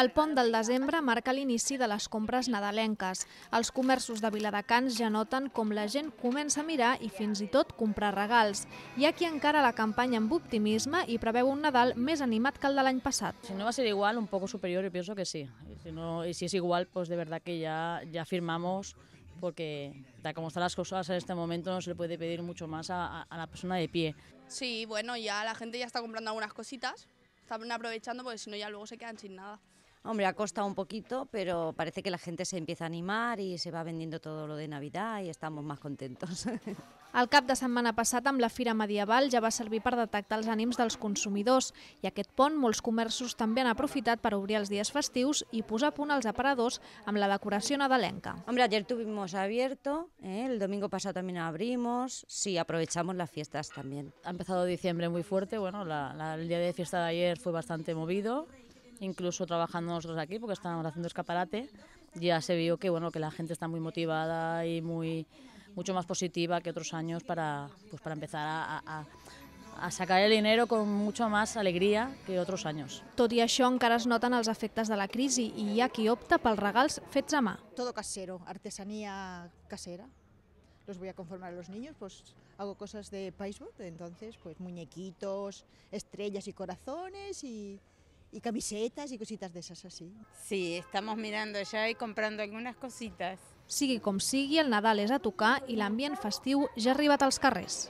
El pont del desembre marca l'inici de les compres nadalenques. Els comerços de Viladecans ja noten com la gent comença a mirar i fins i tot comprar regals. Hi ha qui encara la campanya amb optimisme i preveu un Nadal més animat que el de l'any passat. Si no va ser igual, un poc superior, jo penso que sí. Si no, i si és igual, pues de verdad que ja, ja firmamos porque tal como están las cosas en este momento no se le puede pedir mucho más a, a la persona de pie. Sí, bueno, ya la gente ya está comprando algunas cositas, están aprovechando porque si no ya luego se quedan sin nada. Hombre, ha costado un poquito, pero parece que la gente se empieza a animar y se va vendiendo todo lo de Navidad y estamos más contentos. El cap de setmana passat amb la Fira Medieval ja va servir per detectar els ànims dels consumidors i aquest pont molts comerços també han aprofitat per obrir els dies festius i posar a punt els aparadors amb la decoració nadalenca. Hombre, ayer tuvimos abierto, eh? el domingo pasado también abrimos, sí, aprovechamos las fiestas también. Ha empezado diciembre muy fuerte, bueno, la, la, el día de fiesta de ayer fue bastante movido, incluso trabajando nosotros aquí porque estábamos haciendo escaparate, ya se vio que, bueno, que la gente está muy motivada y muy mucho más positiva que otros años para, pues para empezar a, a a sacar el dinero con mucha más alegría que otros años. Tot i això, encara es noten els efectes de la crisi i hi ha qui opta pels regals fets a mà. Todo casero, artesanía casera. Los voy a conformar a los niños, pues hago cosas de Paisbot, entonces pues muñequitos, estrellas y corazones y, y camisetas y cositas de esas así. Sí, estamos mirando ya y comprando algunas cositas. Sigui com sigui, el Nadal és a tocar i l'ambient festiu ja ha arribat als carrers.